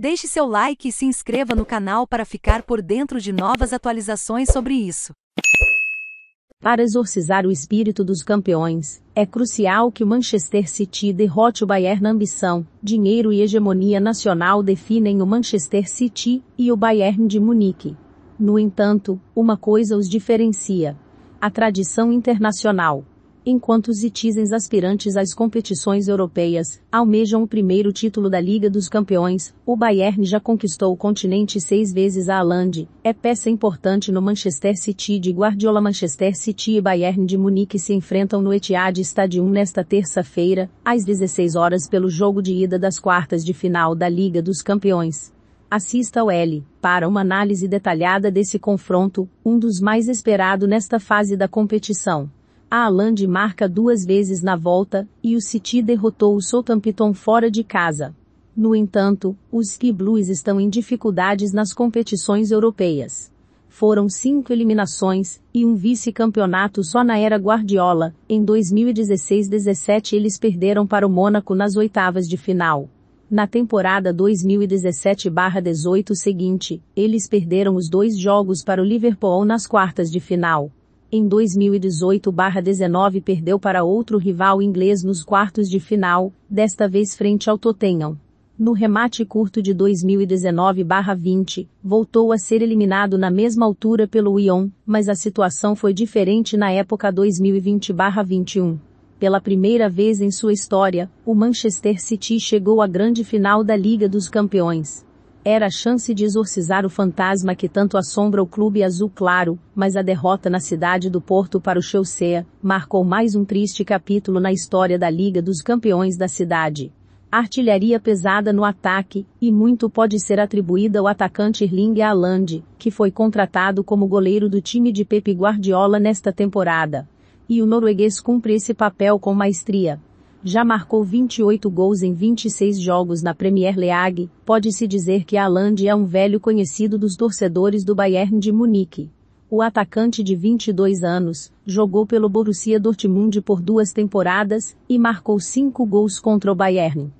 Deixe seu like e se inscreva no canal para ficar por dentro de novas atualizações sobre isso. Para exorcizar o espírito dos campeões, é crucial que o Manchester City derrote o Bayern na ambição, dinheiro e hegemonia nacional definem o Manchester City e o Bayern de Munique. No entanto, uma coisa os diferencia: a tradição internacional enquanto os itizens aspirantes às competições europeias almejam o primeiro título da Liga dos Campeões, o Bayern já conquistou o continente seis vezes a alande. é peça importante no Manchester City de Guardiola Manchester City e Bayern de Munique se enfrentam no Etihad Stadium nesta terça-feira, às 16 horas pelo jogo de ida das quartas de final da Liga dos Campeões. Assista ao L para uma análise detalhada desse confronto, um dos mais esperado nesta fase da competição. A Alande marca duas vezes na volta, e o City derrotou o Southampton fora de casa. No entanto, os Ski Blues estão em dificuldades nas competições europeias. Foram cinco eliminações, e um vice-campeonato só na era Guardiola, em 2016-17 eles perderam para o Mônaco nas oitavas de final. Na temporada 2017-18 seguinte, eles perderam os dois jogos para o Liverpool nas quartas de final em 2018-19 perdeu para outro rival inglês nos quartos de final, desta vez frente ao Tottenham. No remate curto de 2019-20, voltou a ser eliminado na mesma altura pelo Lyon, mas a situação foi diferente na época 2020-21 pela primeira vez em sua história, o Manchester City chegou à grande final da Liga dos Campeões. Era a chance de exorcizar o fantasma que tanto assombra o clube azul claro, mas a derrota na cidade do Porto para o Chelsea marcou mais um triste capítulo na história da Liga dos Campeões da cidade. Artilharia pesada no ataque, e muito pode ser atribuída ao atacante Erling Haaland, que foi contratado como goleiro do time de Pepe Guardiola nesta temporada. E o norueguês cumpre esse papel com maestria já marcou 28 gols em 26 jogos na Premier League, pode-se dizer que Haaland é um velho conhecido dos torcedores do Bayern de Munique. O atacante de 22 anos jogou pelo Borussia Dortmund por duas temporadas e marcou cinco gols contra o Bayern.